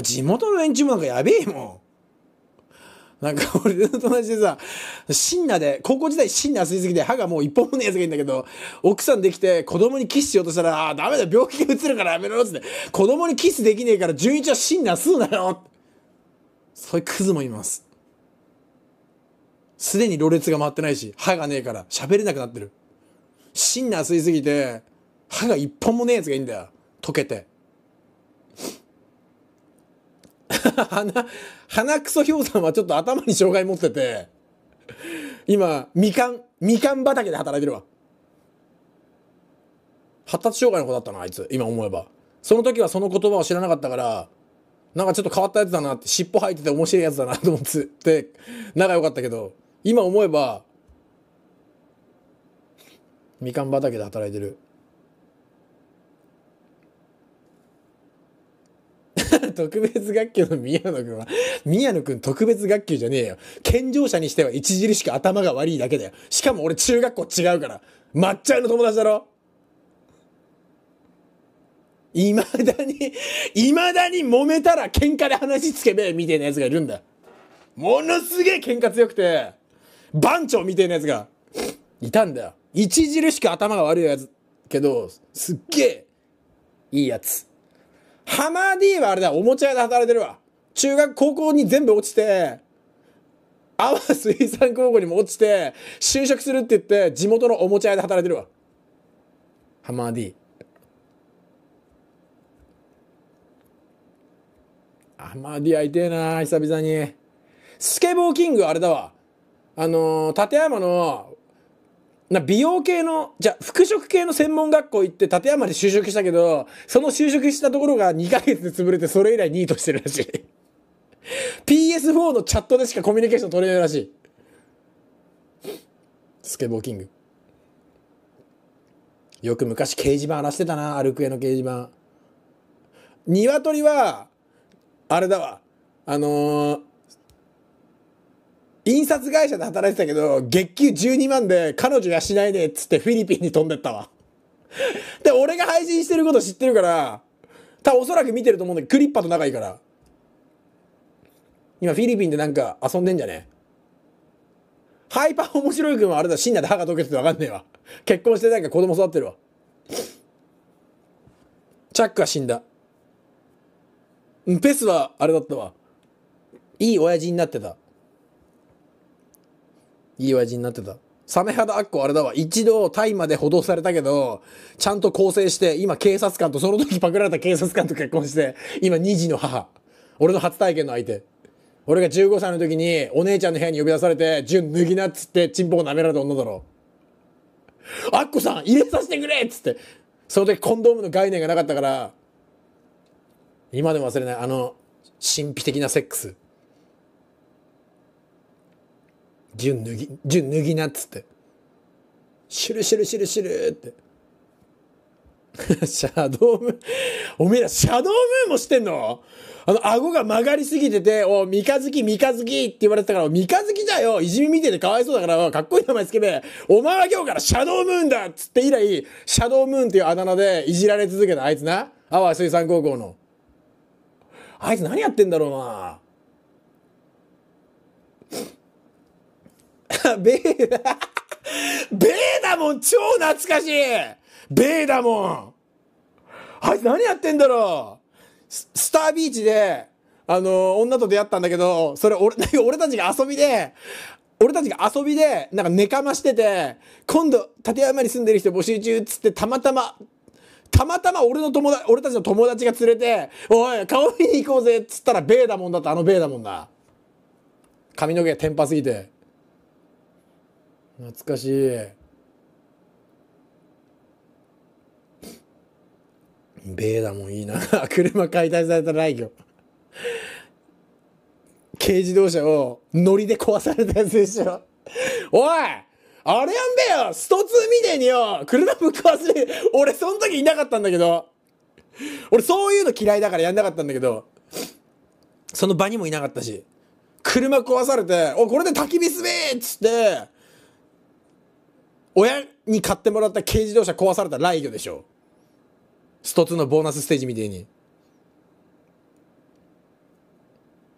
地元の連中もなんかやべえもん。なんか俺の友達でさ、シンナで、高校時代シンナ吸いすぎて歯がもう一本もねえやつがいいんだけど、奥さんできて子供にキスしようとしたら、ああ、ダメだ、病気がうつるからやめろっつって、子供にキスできねえから純一はシンナ吸うなよそういうクズもいます。すでにろれが回ってないし、歯がねえから喋れなくなってる。シンナ吸いすぎて、歯が一本もねえやつがいいんだよ。溶けて。鼻、鼻くそ氷山はちょっと頭に障害持ってて、今、みかん、みかん畑で働いてるわ。発達障害の子だったな、あいつ。今思えば。その時はその言葉を知らなかったから、なんかちょっと変わったやつだなって、尻尾生えてて面白いやつだなと思って、仲良かったけど、今思えば、みかん畑で働いてる。特別学級の宮野くんは、宮野くん特別学級じゃねえよ。健常者にしては著しく頭が悪いだけだよ。しかも俺中学校違うから。抹茶の友達だろ未だに、未だに揉めたら喧嘩で話つけべえみたいなやつがいるんだ。ものすげえ喧嘩強くて、番長みたいなやつが、いたんだよ。著しく頭が悪いやつ、けど、すっげえ、いいやつ。ハマーーはあれだ、おもちゃ屋で働いてるわ。中学、高校に全部落ちて、阿波水産高校にも落ちて、就職するって言って、地元のおもちゃ屋で働いてるわ。ハマーー。ハマー D 会いてえな、久々に。スケボーキングあれだわ。あのー、立山のな美容系の、じゃ服飾系の専門学校行って立山で就職したけど、その就職したところが2ヶ月で潰れてそれ以来ニートしてるらしい。PS4 のチャットでしかコミュニケーション取れないらしい。スケボーキング。よく昔掲示板荒らしてたな、アルクエの掲示板。鶏は、あれだわ。あのー印刷会社で働いてたけど、月給12万で彼女養ないでっつってフィリピンに飛んでったわ。で、俺が配信してること知ってるから、多分おそらく見てると思うんだけど、クリッパと仲いいから。今フィリピンでなんか遊んでんじゃねハイパー面白い君はあれだ、深夜で歯が溶けててわかんねえわ。結婚してないか子供育ってるわ。チャックは死んだ。ペスはあれだったわ。いい親父になってた。いい親父になってた。サメ肌アッコあれだわ。一度タイまで補導されたけど、ちゃんと更生して、今警察官と、その時パクられた警察官と結婚して、今2児の母。俺の初体験の相手。俺が15歳の時にお姉ちゃんの部屋に呼び出されて、純脱ぎなっつって、チンポを舐められた女だろ。アッコさん入れさせてくれっつって。その時コンドームの概念がなかったから、今でも忘れない、あの、神秘的なセックス。純脱ぎ純脱ぎなっつってシュルシュルシュルシュルって シャドウムーンおめえらシャドウムーンもしてんのあの顎が曲がりすぎてて「お三日月三日月」って言われてたから「三日月だよいじめ見ててかわいそうだからかっこいい名前つけべお前は今日からシャドウムーンだ」っつって以来シャドウムーンっていうあだ名でいじられ続けたあいつな阿波水産高校のあいつ何やってんだろうな ベーダ、ベーダモン超懐かしいベーダモンあいつ何やってんだろうスタービーチで、あの、女と出会ったんだけど、それ俺、俺たちが遊びで、俺たちが遊びで、なんか寝かましてて、今度、立山に住んでる人募集中っつって、たまたま、たまたま俺の友達、俺たちの友達が連れて、おい、顔見に行こうぜっつったらベーダモンだった、あのベーダモンだ。髪の毛が天パすぎて。懐かしいベーダもいいな 車解体されたいよ軽自動車をノリで壊されたやつでしょおいあれやんべよストツーみてえによ車ぶっ壊い。俺その時いなかったんだけど俺そういうの嫌いだからやんなかったんだけどその場にもいなかったし車壊されて「おこれで焚き火すべ!」っつって親に買ってもらった軽自動車壊されたら雷魚でしょ。ストツのボーナスステージみたいに。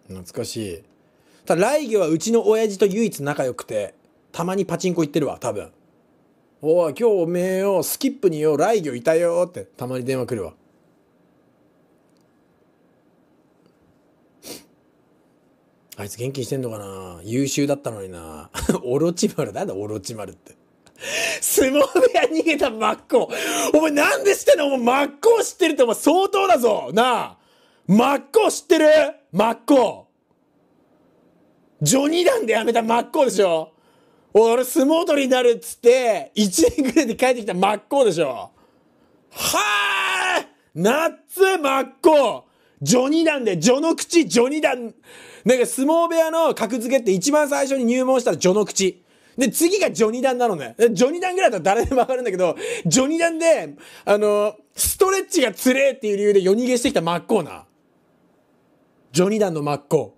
懐かしい。ただ、雷魚はうちの親父と唯一仲良くて、たまにパチンコ行ってるわ、多分。おお、今日おめえよ、スキップによ、雷魚いたよって、たまに電話来るわ。あいつ元気してんのかな優秀だったのにな。オロチマル、なんだオロチマルって。相撲部屋逃げた真っ向。お前なんで知ってんのお前真っ向知ってるってお前相当だぞなあ真っ向知ってる真っ向。ジョニーダンでやめた真っ向でしょ俺相撲取りになるっつって、1年くらいで帰ってきた真っ向でしょはーナッツ真っ向ジョニダンで、序の口、ジョニダン。なんか相撲部屋の格付けって一番最初に入門したら序の口。で、次がジョニダンなのね。ジョニダンぐらいだったら誰でもわかるんだけど、ジョニダンで、あの、ストレッチがつれえっていう理由で夜逃げしてきた真っ向な。ジョニダンの真っ向。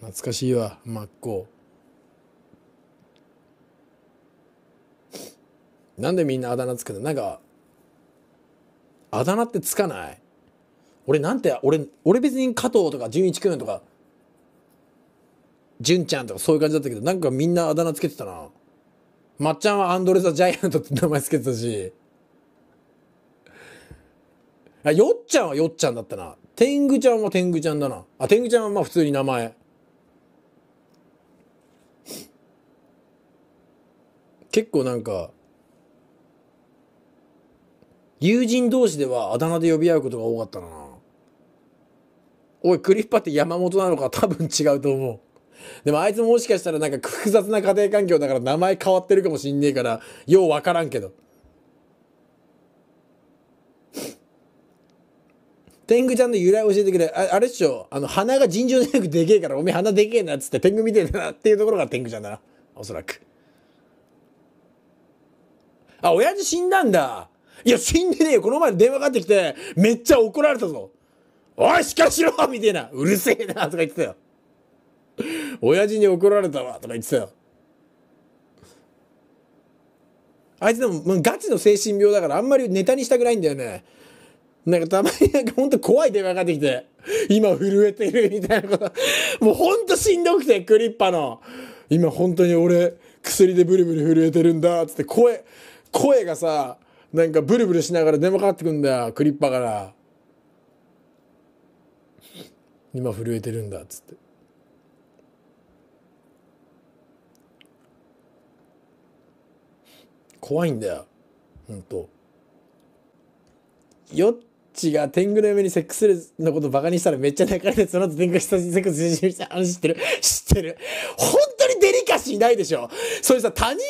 懐かしいわ、真っ向。なんでみんなあだ名つくのなんか、あだ名ってつかない俺なんて、俺、俺別に加藤とか純一くんとか純ちゃんとかそういう感じだったけど、なんかみんなあだ名つけてたな。まっちゃんはアンドレ・ザ・ジャイアントって名前つけてたし。あ、よっちゃんはよっちゃんだったな。天狗ちゃんは天狗ちゃんだな。あ、天狗ちゃんはまあ普通に名前。結構なんか、友人同士ではあだ名で呼び合うことが多かったな。おい、クリッパって山本なのか多分違うと思う。でもあいつももしかしたらなんか複雑な家庭環境だから名前変わってるかもしんねえから、ようわからんけど。天狗ちゃんの由来教えてくれ。ああれっしょ、あの、鼻が尋常じゃなくでけえから、おめえ鼻でけえなっつって天狗みてえだなっていうところが天狗ちゃんだな。おそらく。あ、親父死んだんだ。いや、死んでねえよ。この前電話かかってきて、めっちゃ怒られたぞ。おい、しかしろみたいな。うるせえなとか言ってたよ。親父に怒られたわとか言ってたよ。あいつでも、まガチの精神病だからあんまりネタにしたくないんだよね。なんかたまになんかほんと怖い電話かかってきて、今震えてるみたいなこと。もうほんとしんどくて、クリッパの。今本当に俺、薬でブルブル震えてるんだ、っつって声、声がさ、なんかブルブルしながら電話かかってくんだよ、クリッパから。今震えてるんだ、っつって。怖いんだよほんとよっちが天狗の嫁にセックスレスのことバカにしたらめっちゃ泣かれてその後天狗したセックスした話知ってる知ってる本当にデリカシーないでしょそれさ他人の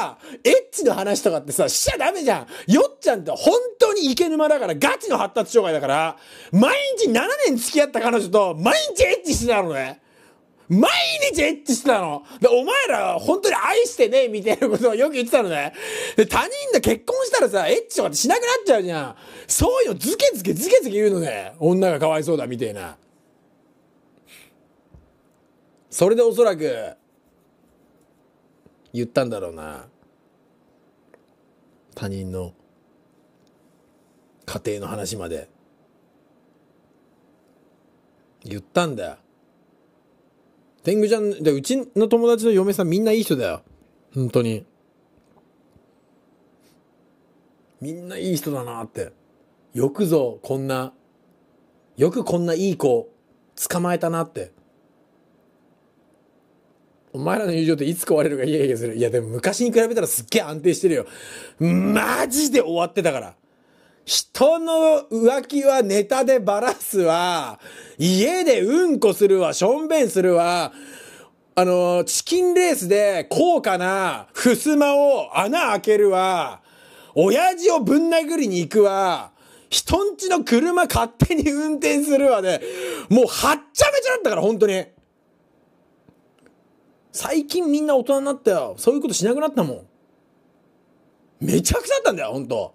さエッチの話とかってさしちゃダメじゃんよっちゃんって本当に池沼だからガチの発達障害だから毎日7年付き合った彼女と毎日エッチしてたのね毎日エッチしてたの。で、お前ら本当に愛してねえみたいなことをよく言ってたのね。で、他人で結婚したらさ、エッチとかってしなくなっちゃうじゃん。そういうのズケズケズケズケ言うのね。女がかわいそうだみたいな。それでおそらく、言ったんだろうな。他人の家庭の話まで。言ったんだよ。天狗ちゃん、で、うちの友達の嫁さんみんないい人だよ。本当に。みんないい人だなって。よくぞ、こんな、よくこんないい子、捕まえたなって。お前らの友情っていつ壊れるかイヤイヤする。いや、でも昔に比べたらすっげえ安定してるよ。マジで終わってたから。人の浮気はネタでばらすわ。家でうんこするわ、しょんべんするわ。あの、チキンレースで高価な襖を穴開けるわ。親父をぶん殴りに行くわ。人んちの車勝手に運転するわで、ね、もうはっちゃめちゃだったから、本当に。最近みんな大人になったよ。そういうことしなくなったもん。めちゃくちゃだったんだよ、本当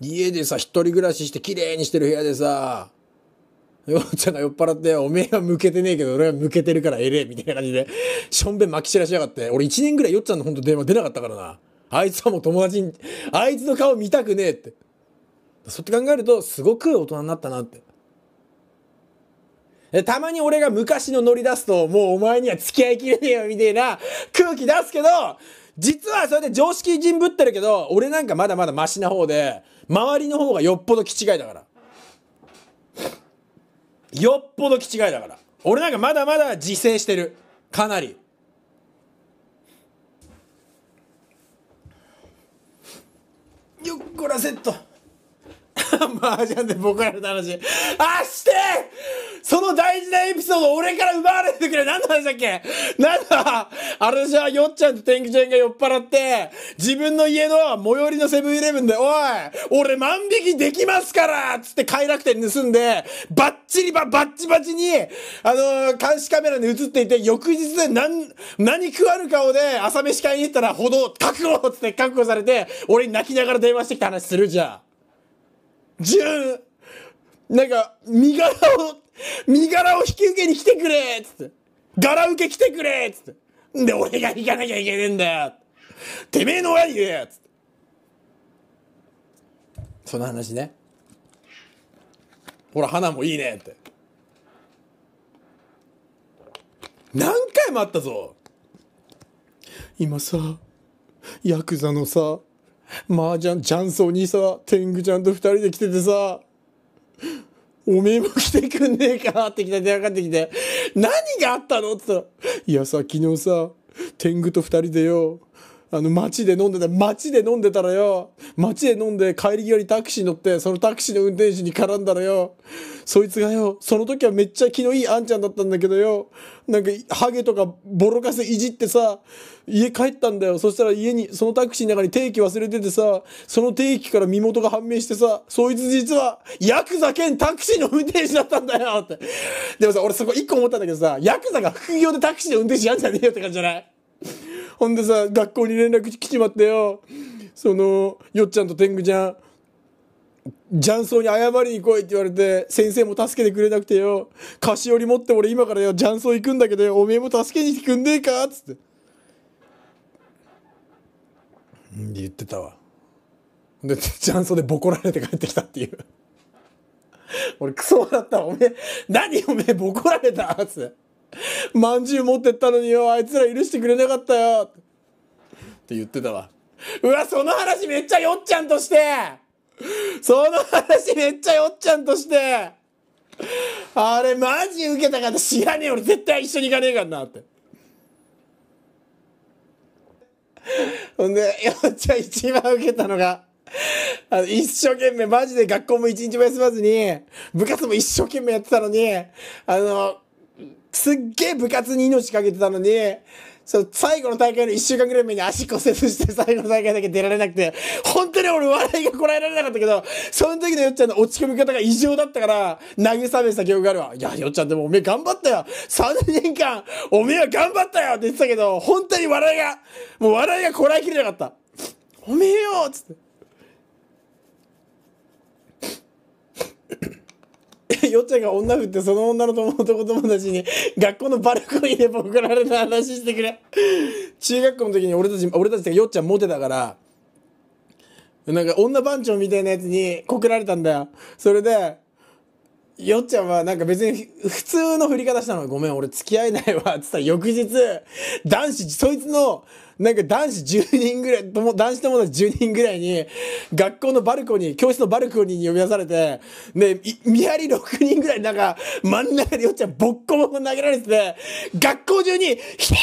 家でさ、一人暮らしして綺麗にしてる部屋でさ、よっちゃんが酔っ払って、おめえは向けてねえけど、俺は向けてるからえれえ、みたいな感じで、しょんべん巻き散らしやがって。俺一年ぐらいよっちゃんのほんと電話出なかったからな。あいつはもう友達に、あいつの顔見たくねえって。そうって考えると、すごく大人になったなって。たまに俺が昔の乗り出すと、もうお前には付き合いきれねえよ、みたいな空気出すけど、実はそれで常識人ぶってるけど、俺なんかまだまだマシな方で、周りの方がよっぽど気違いだから。よっぽど気違いだから。俺なんかまだまだ自制してる。かなり。よっこらセット。マージャンで僕らの話。あ、してその大事なエピソード俺から奪われてくれ何の話だっけなんだあれじゃあ、よっちゃんと天気ちゃんが酔っ払って、自分の家の最寄りのセブンイレブンで、おい俺万引きできますからつって快楽天盗んで、バッチリバ、バッチバチに、あのー、監視カメラに映っていて、翌日で何、何食わぬ顔で朝飯会に行ったら、ほど、覚悟つって覚悟されて、俺に泣きながら電話してきた話するじゃん。じなんか、身柄を、身柄を引き受けに来てくれっつって。柄受け来てくれっつって。で、俺が行かなきゃいけねえんだよてめえの親に言えやつって。その話ね。ほら、花もいいねって。何回もあったぞ今さ、ヤクザのさ、麻雀、チャンソーにさ、天狗ちゃんと二人で来ててさ、おめえも来てくんねえかって来た電話かかってきて、何があったのって言ったら、いやさ、昨日さ、天狗と二人でよ、あの、街で飲んでた、街で飲んでたらよ、街で飲んで帰り際にタクシー乗って、そのタクシーの運転手に絡んだらよ、そいつがよ、その時はめっちゃ気のいいあんちゃんだったんだけどよ、なんか、ハゲとかボロカスいじってさ、家帰ったんだよ。そしたら家に、そのタクシーの中に定期忘れててさ、その定期から身元が判明してさ、そいつ実は、ヤクザ兼タクシーの運転手だったんだよって。でもさ、俺そこ一個思ったんだけどさ、ヤクザが副業でタクシーの運転手やんじゃねえよって感じじゃないほんでさ、学校に連絡来ちまってよ。その、よっちゃんと天狗ちゃん、雀荘に謝りに来いって言われて、先生も助けてくれなくてよ、菓子折り持って俺今からよ、雀荘行くんだけどおめえも助けに来くんねえかっつって。言ってたわ。で、雀荘でボコられて帰ってきたっていう。俺クソ笑ったおめえ、何おめえボコられたっつって。まんじゅう持ってったのによ、あいつら許してくれなかったよって言ってたわ。うわ、その話めっちゃよっちゃんとしてその話めっちゃよっちゃんとして、あれマジ受けた方知らねえ俺絶対一緒に行かねえからなって。ほんで、よっちゃん一番受けたのが、あの、一生懸命、マジで学校も一日も休まずに、部活も一生懸命やってたのに、あの、すっげえ部活に命かけてたのに、そう最後の大会の1週間ぐらい前に足骨折して最後の大会だけ出られなくて、本当に俺笑いがこらえられなかったけど、その時のよっちゃんの落ち込み方が異常だったから、慰めした記憶があるわ。いや、よっちゃんでもおめえ頑張ったよ !3 年間、おめえは頑張ったよって言ってたけど、本当に笑いが、もう笑いがこらえきれなかった。おめえよつって。よっちゃんが女振ってその女の友男友達に学校のバルコニーで僕られた話してくれ中学校の時に俺たち俺たちがよっちゃんモテたからなんか女番長みたいなやつに告られたんだよそれでよっちゃんはなんか別に普通の振り方したのごめん俺付き合えないわつったら翌日男子そいつのなんか男子10人ぐらい男子友達10人ぐらいに学校のバルコニー教室のバルコニーに呼び出されてで見張り6人ぐらいなんか真ん中でよっちゃんボッコボコ投げられてて学校中に「ひ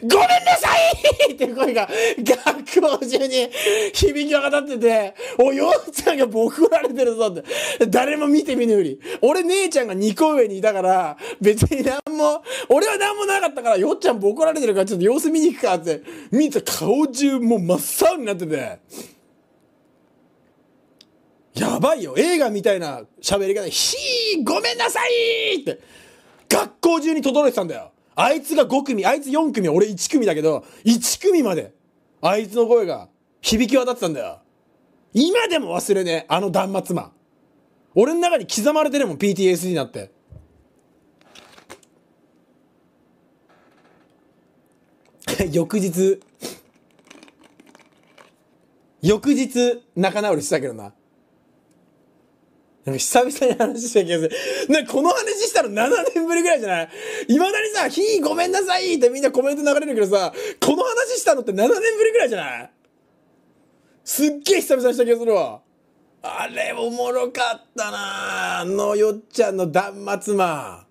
ーごめんなさいいてる声が学校中に響き渡ってて、お、ようちゃんが僕怒られてるぞって。誰も見て見ぬより。俺姉ちゃんが二個上にいたから、別に何も、俺は何もなかったから、よっちゃん怒られてるからちょっと様子見に行くかって、見た顔中もう真っ青になってて。やばいよ。映画みたいな喋り方、ひーごめんなさいって、学校中に轟いてたんだよ。あいつが5組、あいつ4組、俺1組だけど、1組まで、あいつの声が響き渡ってたんだよ。今でも忘れねえ、あの断末魔。俺の中に刻まれてるもん、PTSD になって。翌日、翌日、仲直りしたけどな。なんか久々に話した気がする。なこの話したの7年ぶりぐらいじゃない未だにさ、ひーごめんなさいってみんなコメント流れるけどさ、この話したのって7年ぶりぐらいじゃないすっげえ久々にした気がするわ。あれおもろかったなあのよっちゃんの断末魔。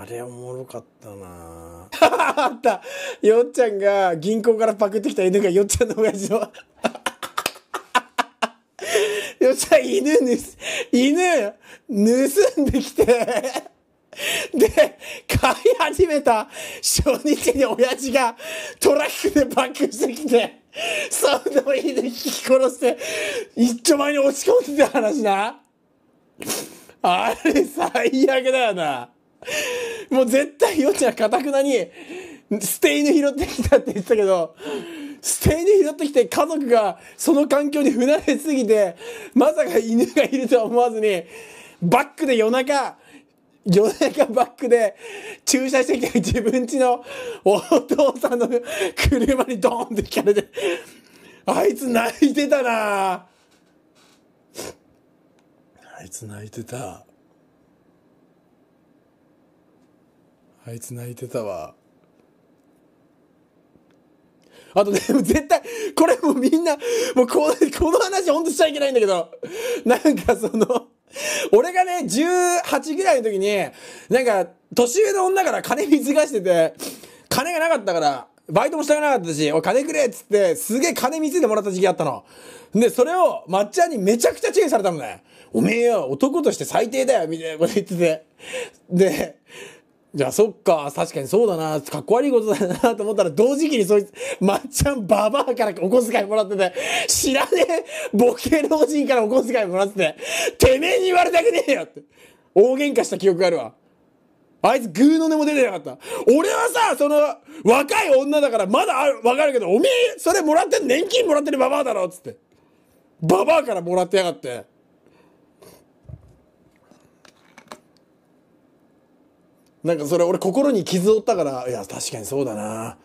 あれおもろかったな あったよっちゃんが銀行からパクってきた犬がよっちゃんの親父の よっしゃ、犬す、犬、盗んできて、で、買い始めた初日に親父がトラックでバックしてきて、その犬引き殺して、一丁前に落ち込んでた話な。あれ最悪だよな。もう絶対よっちゃん、かたくなに、捨て犬拾ってきたって言ってたけど、捨て犬拾ってきて家族がその環境に不慣れすぎて、まさか犬がいるとは思わずに、バックで夜中、夜中バックで駐車してきた自分家のお父さんの車にドーンって引かれて、あいつ泣いてたなあいつ泣いてた。あいつ泣いてたわ。あとね、絶対、これもうみんな、もうここの話ほんとしちゃいけないんだけど、なんかその、俺がね、18ぐらいの時に、なんか、年上の女から金貢がしてて、金がなかったから、バイトもしたくなかったし、お金くれっつって、すげえ金見せてもらった時期あったの。で、それを、抹茶にめちゃくちゃ注意されたのね。おめえよ、男として最低だよ、みたいなこと言ってて。で、じゃあ、そっか、確かにそうだな、かっこ悪いことだなと思ったら、同時期にそいつ、まっちゃんババアからお小遣いもらってて、知らねえ、ボケ老人からお小遣いもらってて、てめえに言われたくねえよって、大喧嘩した記憶があるわ。あいつグーの音も出てなかった。俺はさ、その、若い女だからまだあわかるけど、おめえ、それもらって年金もらってるババアだろっつって。ババアからもらってやがって。なんかそれ俺心に傷を負ったからいや確かにそうだな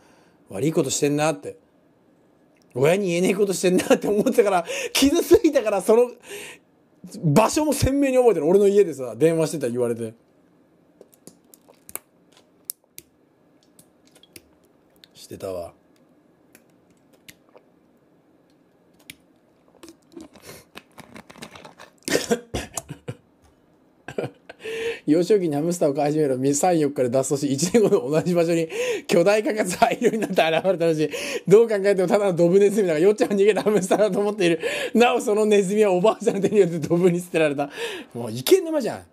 悪いことしてんなって親に言えねえことしてんなって思ってたから傷ついたからその場所も鮮明に覚えてる俺の家でさ電話してた言われてしてたわ。幼少期にハムスターを飼い始めろ、3、4から脱走し、1年後の同じ場所に巨大化が大量になって現れたらしい。どう考えてもただのドブネズミだが、よっちゃんは逃げたハムスターだと思っている。なおそのネズミはおばあちゃんの手によってドブに捨てられた。もう、いけん沼じゃん。